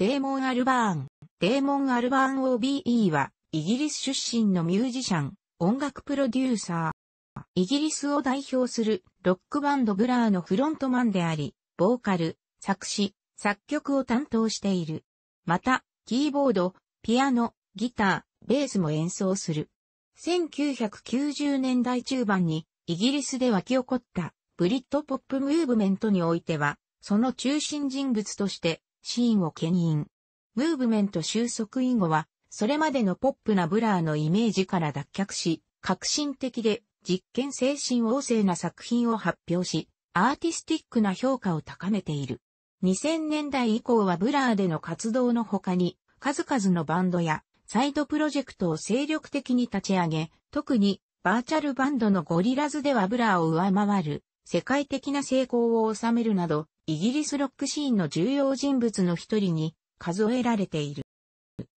デーモン・アルバーン。デーモン・アルバーン OBE は、イギリス出身のミュージシャン、音楽プロデューサー。イギリスを代表するロックバンドブラーのフロントマンであり、ボーカル、作詞、作曲を担当している。また、キーボード、ピアノ、ギター、ベースも演奏する。1990年代中盤に、イギリスで沸き起こった、ブリッドポップムーブメントにおいては、その中心人物としてシーンを牽引。ムーブメント収束以後は、それまでのポップなブラーのイメージから脱却し、革新的で実験精神旺盛な作品を発表し、アーティスティックな評価を高めている。2000年代以降はブラーでの活動の他に、数々のバンドやサイドプロジェクトを精力的に立ち上げ、特にバーチャルバンドのゴリラズではブラーを上回る世界的な成功を収めるなど、イギリスロックシーンの重要人物の一人に数えられている。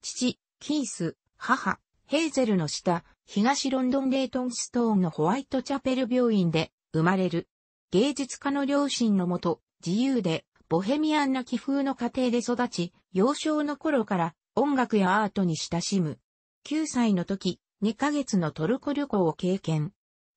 父、キース、母、ヘーゼルの下、東ロンドンレイトンストーンのホワイトチャペル病院で生まれる。芸術家の両親のもと、自由で、ボヘミアンな気風の家庭で育ち、幼少の頃から音楽やアートに親しむ。9歳の時、2ヶ月のトルコ旅行を経験。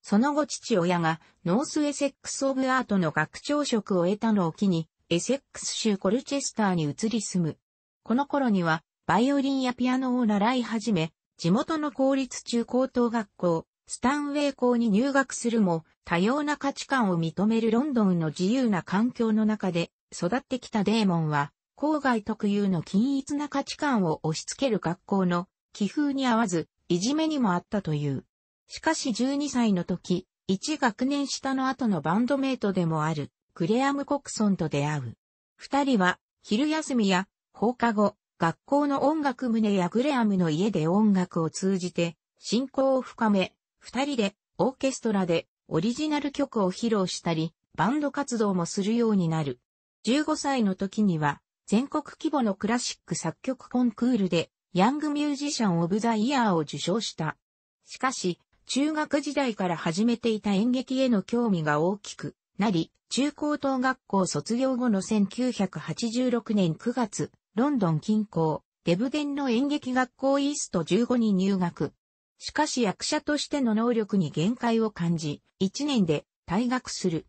その後父親がノースエセックス・オブ・アートの学長職を得たのを機に、エセックス州コルチェスターに移り住む。この頃には、バイオリンやピアノを習い始め、地元の公立中高等学校、スタンウェイ校に入学するも、多様な価値観を認めるロンドンの自由な環境の中で育ってきたデーモンは、郊外特有の均一な価値観を押し付ける学校の気風に合わず、いじめにもあったという。しかし12歳の時、1学年下の後のバンドメイトでもある、グレアム・コクソンと出会う。二人は、昼休みや放課後、学校の音楽棟やグレアムの家で音楽を通じて、信仰を深め、二人でオーケストラでオリジナル曲を披露したり、バンド活動もするようになる。15歳の時には、全国規模のクラシック作曲コンクールで、ヤングミュージシャン・オブ・ザ・イヤーを受賞した。しかし、中学時代から始めていた演劇への興味が大きくなり、中高等学校卒業後の1986年9月、ロンドン近郊、デブデンの演劇学校イースト15に入学。しかし役者としての能力に限界を感じ、1年で退学する。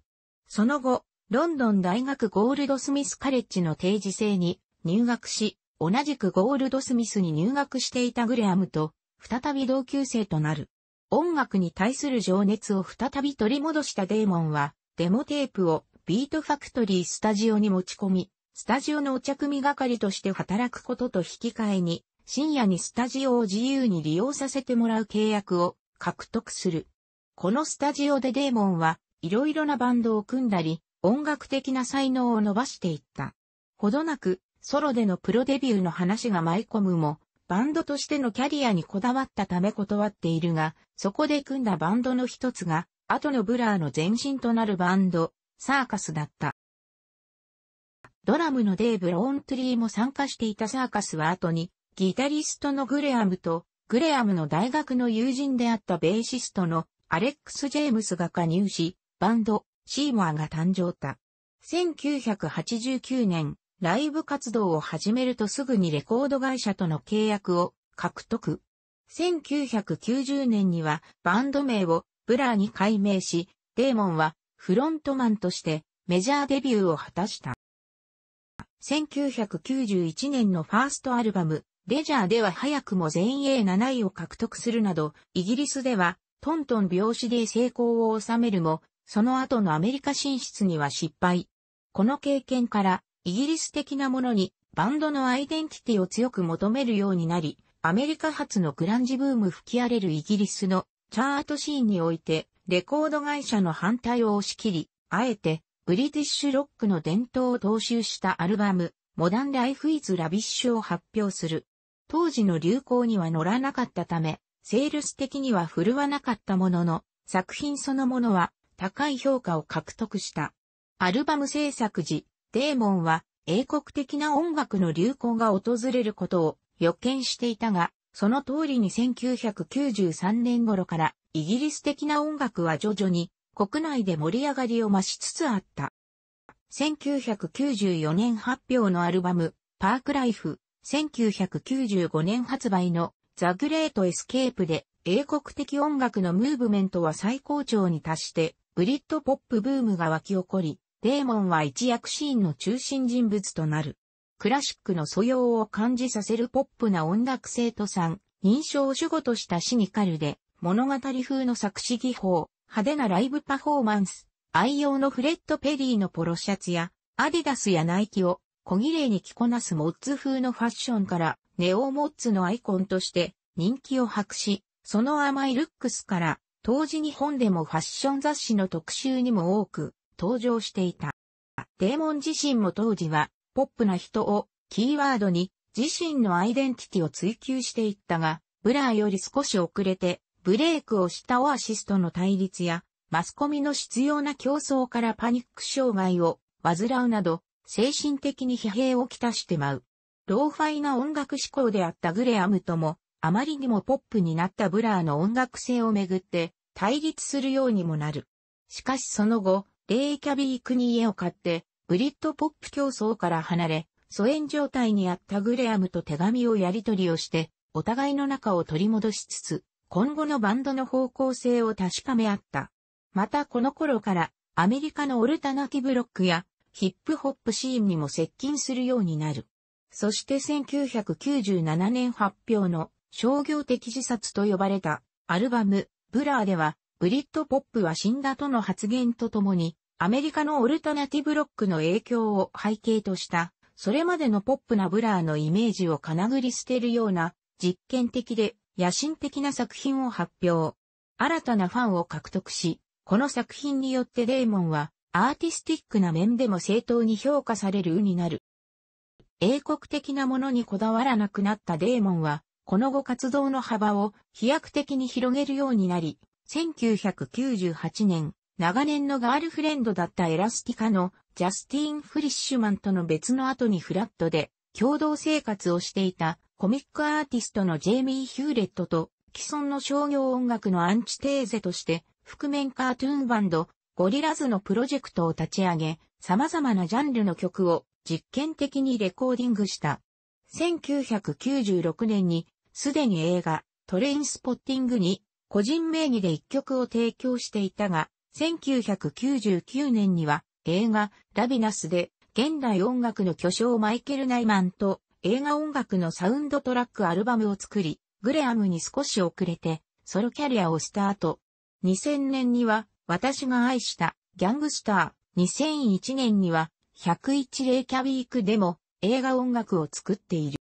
その後、ロンドン大学ゴールドスミスカレッジの定時制に入学し、同じくゴールドスミスに入学していたグレアムと、再び同級生となる。音楽に対する情熱を再び取り戻したデーモンは、デモテープをビートファクトリースタジオに持ち込み、スタジオのお茶組係として働くことと引き換えに、深夜にスタジオを自由に利用させてもらう契約を獲得する。このスタジオでデーモンは、いろいろなバンドを組んだり、音楽的な才能を伸ばしていった。ほどなく、ソロでのプロデビューの話が舞い込むも、バンドとしてのキャリアにこだわったため断っているが、そこで組んだバンドの一つが、後のブラーの前身となるバンド、サーカスだった。ドラムのデーブ・ローントリーも参加していたサーカスは後に、ギタリストのグレアムと、グレアムの大学の友人であったベーシストのアレックス・ジェームスが加入し、バンド、シーモアが誕生た。1989年、ライブ活動を始めるとすぐにレコード会社との契約を獲得。1990年にはバンド名をブラーに改名し、デーモンはフロントマンとしてメジャーデビューを果たした。1991年のファーストアルバム、レジャーでは早くも全英7位を獲得するなど、イギリスではトントン拍子で成功を収めるも、その後のアメリカ進出には失敗。この経験から、イギリス的なものにバンドのアイデンティティを強く求めるようになり、アメリカ発のグランジブーム吹き荒れるイギリスのチャートシーンにおいて、レコード会社の反対を押し切り、あえて、ブリティッシュロックの伝統を踏襲したアルバム、モダンライフイズラビッシュを発表する。当時の流行には乗らなかったため、セールス的には振るわなかったものの、作品そのものは高い評価を獲得した。アルバム制作時、デーモンは英国的な音楽の流行が訪れることを予見していたが、その通りに1993年頃からイギリス的な音楽は徐々に国内で盛り上がりを増しつつあった。1994年発表のアルバム、パークライフ、1995年発売のザ・グレート・エスケープで英国的音楽のムーブメントは最高潮に達してブリッドポップブームが湧き起こり、デーモンは一躍シーンの中心人物となる。クラシックの素養を感じさせるポップな音楽生徒さん、印象を主語としたシニカルで、物語風の作詞技法、派手なライブパフォーマンス、愛用のフレッド・ペリーのポロシャツや、アディダスやナイキを小綺麗に着こなすモッツ風のファッションから、ネオモッツのアイコンとして人気を博し、その甘いルックスから、当時日本でもファッション雑誌の特集にも多く登場していた。デーモン自身も当時は、ポップな人をキーワードに自身のアイデンティティを追求していったが、ブラーより少し遅れて、ブレイクをしたオアシスとの対立や、マスコミの必要な競争からパニック障害を患うなど、精神的に疲弊をきたしてまう。ローファイな音楽志向であったグレアムとも、あまりにもポップになったブラーの音楽性をめぐって対立するようにもなる。しかしその後、レイキャビークに家を買って、ブリッドポップ競争から離れ、疎遠状態にあったグレアムと手紙をやり取りをして、お互いの仲を取り戻しつつ、今後のバンドの方向性を確かめ合った。またこの頃から、アメリカのオルタナティブロックや、ヒップホップシーンにも接近するようになる。そして1997年発表の商業的自殺と呼ばれたアルバムブラーではブリッドポップは死んだとの発言とともに、アメリカのオルタナティブロックの影響を背景とした、それまでのポップなブラーのイメージをかなぐり捨てるような、実験的で野心的な作品を発表。新たなファンを獲得し、この作品によってデーモンは、アーティスティックな面でも正当に評価されるになる。英国的なものにこだわらなくなったデーモンは、この後活動の幅を飛躍的に広げるようになり、1998年、長年のガールフレンドだったエラスティカのジャスティン・フリッシュマンとの別の後にフラットで共同生活をしていたコミックアーティストのジェイミー・ヒューレットと既存の商業音楽のアンチテーゼとして覆面カートゥーンバンドゴリラズのプロジェクトを立ち上げ様々なジャンルの曲を実験的にレコーディングした。1996年にすでに映画トレインスポッティングに個人名義で一曲を提供していたが、1999年には映画ラビナスで現代音楽の巨匠マイケル・ナイマンと映画音楽のサウンドトラックアルバムを作り、グレアムに少し遅れてソロキャリアをスタート。2000年には私が愛したギャングスター。2001年には101レイキャビークでも映画音楽を作っている。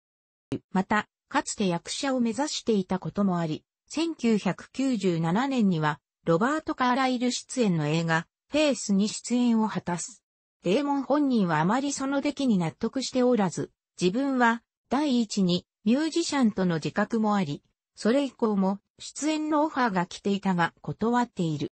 また、かつて役者を目指していたこともあり、1997年には、ロバート・カーライル出演の映画、フェイスに出演を果たす。デーモン本人はあまりその出来に納得しておらず、自分は、第一に、ミュージシャンとの自覚もあり、それ以降も、出演のオファーが来ていたが断っている。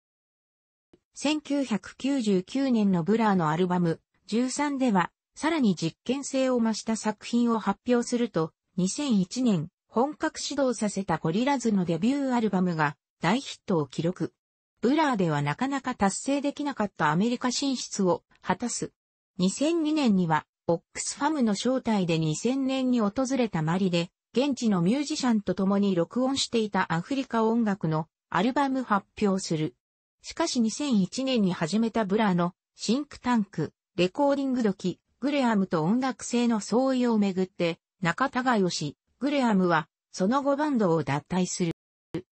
1999年のブラーのアルバム、13では、さらに実験性を増した作品を発表すると、2001年、本格始動させたゴリラズのデビューアルバムが大ヒットを記録。ブラーではなかなか達成できなかったアメリカ進出を果たす。2002年には、オックスファムの招待で2000年に訪れたマリで、現地のミュージシャンと共に録音していたアフリカ音楽のアルバム発表する。しかし2001年に始めたブラーのシンクタンク、レコーディング時、グレアムと音楽性の相違をめぐって、仲田が良し、グレアムは、その後バンドを脱退する。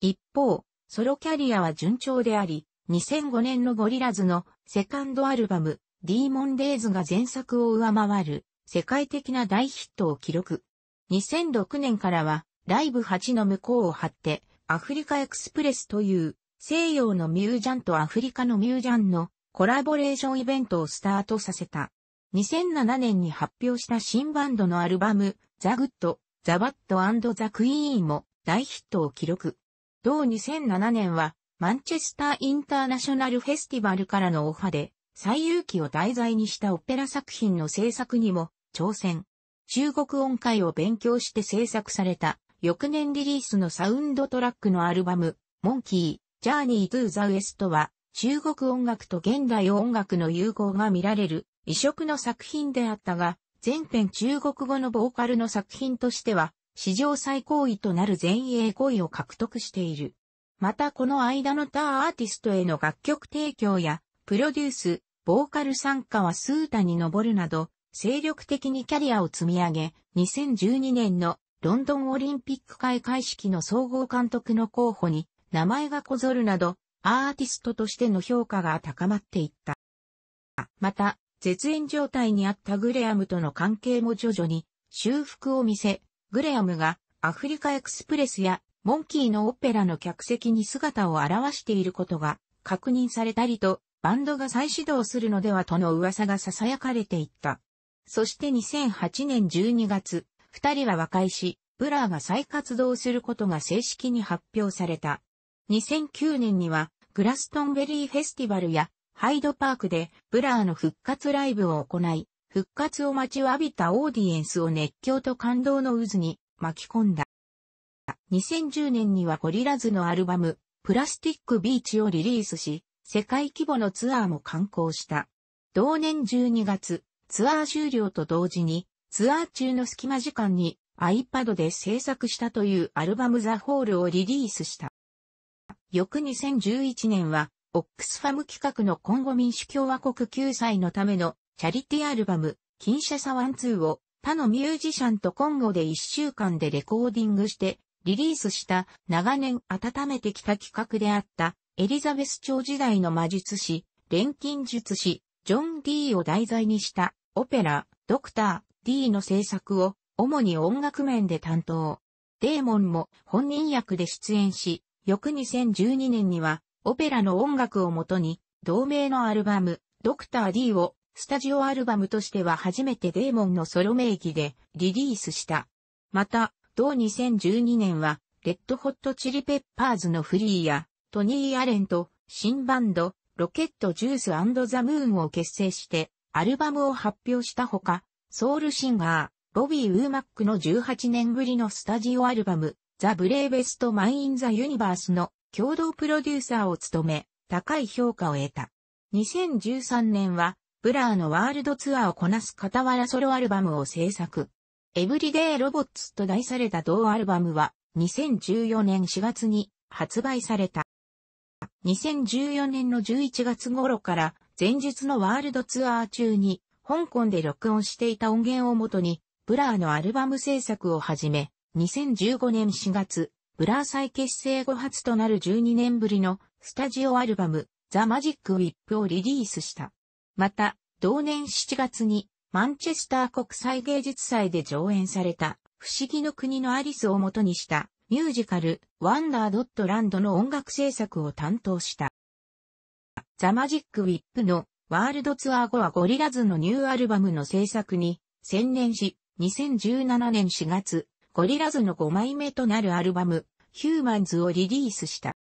一方、ソロキャリアは順調であり、2005年のゴリラズのセカンドアルバム、ディーモンデイズが前作を上回る世界的な大ヒットを記録。2006年からはライブ8の向こうを張ってアフリカエクスプレスという西洋のミュージャンとアフリカのミュージャンのコラボレーションイベントをスタートさせた。2007年に発表した新バンドのアルバムザ・グッドザ・バットザ・クイーンも大ヒットを記録。同2007年は、マンチェスター・インターナショナル・フェスティバルからのオファで、最有機を題材にしたオペラ作品の制作にも挑戦。中国音階を勉強して制作された、翌年リリースのサウンドトラックのアルバム、モンキー、ジャーニー・トゥ・ザ・ウエストは、中国音楽と現代音楽の融合が見られる異色の作品であったが、全編中国語のボーカルの作品としては、史上最高位となる全英5位を獲得している。またこの間の他アーティストへの楽曲提供や、プロデュース、ボーカル参加は数多に上るなど、精力的にキャリアを積み上げ、2012年のロンドンオリンピック開会式の総合監督の候補に名前がこぞるなど、アーティストとしての評価が高まっていった。また、絶縁状態にあったグレアムとの関係も徐々に修復を見せ、グレアムがアフリカエクスプレスやモンキーのオペラの客席に姿を現していることが確認されたりと、バンドが再始動するのではとの噂が囁かれていった。そして2008年12月、二人は和解し、ブラーが再活動することが正式に発表された。2009年には、グラストンベリーフェスティバルやハイドパークでブラーの復活ライブを行い、復活を待ちわびたオーディエンスを熱狂と感動の渦に巻き込んだ。2010年にはゴリラズのアルバム、プラスティックビーチをリリースし、世界規模のツアーも観光した。同年12月、ツアー終了と同時に、ツアー中の隙間時間に iPad で制作したというアルバムザ・ホールをリリースした。翌2011年はオックスファム企画の今後民主共和国救済のためのチャリティアルバム、金シャサワンツーを他のミュージシャンと今後で1週間でレコーディングしてリリースした長年温めてきた企画であったエリザベス朝時代の魔術師、錬金術師、ジョン・ D を題材にしたオペラ、ドクター、D の制作を主に音楽面で担当。デーモンも本人役で出演し、翌2012年にはオペラの音楽をもとに、同名のアルバム、ドクター D を、スタジオアルバムとしては初めてデーモンのソロ名義でリリースした。また、同2012年は、レッドホットチリペッパーズのフリーや、トニー・アレンと、新バンド、ロケット・ジュースザ・ムーンを結成して、アルバムを発表したほか、ソウルシンガー、ボビー・ウーマックの18年ぶりのスタジオアルバム、ザ・ブレイベスト・マイン・ザ・ユニバースの共同プロデューサーを務め、高い評価を得た。2013年は、ブラーのワールドツアーをこなす傍らソロアルバムを制作。エブリデイロボッツと題された同アルバムは、2014年4月に発売された。2014年の11月頃から、前日のワールドツアー中に、香港で録音していた音源をもとに、ブラーのアルバム制作を始め、2015年4月、ブラー再結成後初となる12年ぶりのスタジオアルバム、ザ・マジック・ウィップをリリースした。また、同年7月に、マンチェスター国際芸術祭で上演された、不思議の国のアリスを元にした、ミュージカル、ワンダードットランドの音楽制作を担当した。ザ・マジック・ウィップのワールドツアー後はゴリラズのニューアルバムの制作に専念し、2017年4月、ゴリラズの5枚目となるアルバム、ヒューマンズをリリースした。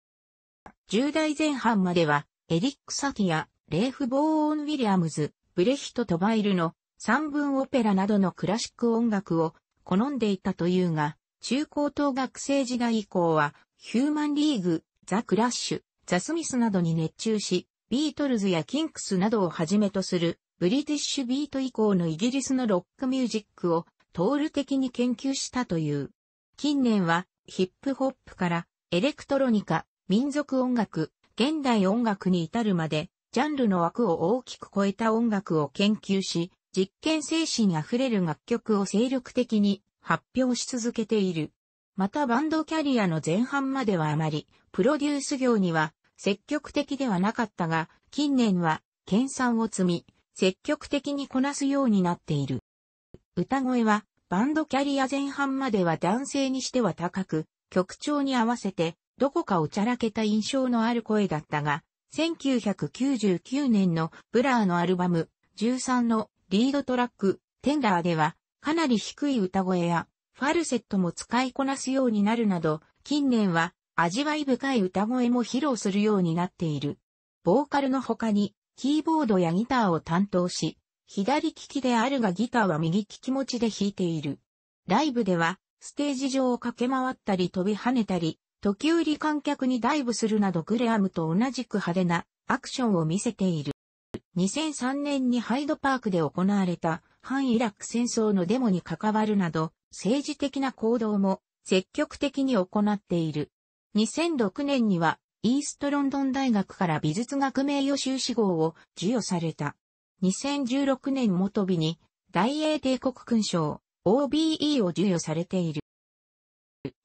10代前半までは、エリック・サティア、レーフ・ボーン・ウィリアムズ、ブレヒト・トバイルの三文オペラなどのクラシック音楽を好んでいたというが、中高等学生時代以降は、ヒューマンリーグ、ザ・クラッシュ、ザ・スミスなどに熱中し、ビートルズやキンクスなどをはじめとする、ブリティッシュビート以降のイギリスのロックミュージックをトール的に研究したという。近年はヒップホップからエレクトロニカ、民族音楽、現代音楽に至るまで、ジャンルの枠を大きく超えた音楽を研究し、実験精神あふれる楽曲を精力的に発表し続けている。またバンドキャリアの前半まではあまり、プロデュース業には積極的ではなかったが、近年は研鑽を積み、積極的にこなすようになっている。歌声は、バンドキャリア前半までは男性にしては高く、曲調に合わせて、どこかおちゃらけた印象のある声だったが、1999年のブラーのアルバム13のリードトラック、テンダーでは、かなり低い歌声や、ファルセットも使いこなすようになるなど、近年は味わい深い歌声も披露するようになっている。ボーカルの他に、キーボードやギターを担当し、左利きであるがギターは右利き持ちで弾いている。ライブでは、ステージ上を駆け回ったり飛び跳ねたり、時折観客にダイブするなどグレアムと同じく派手なアクションを見せている。2003年にハイドパークで行われた反イラク戦争のデモに関わるなど、政治的な行動も積極的に行っている。2006年にはイーストロンドン大学から美術学名誉修士号を授与された。2016年元日に大英帝国勲章 OBE を授与されている。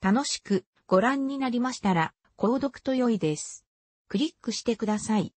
楽しくご覧になりましたら、購読と良いです。クリックしてください。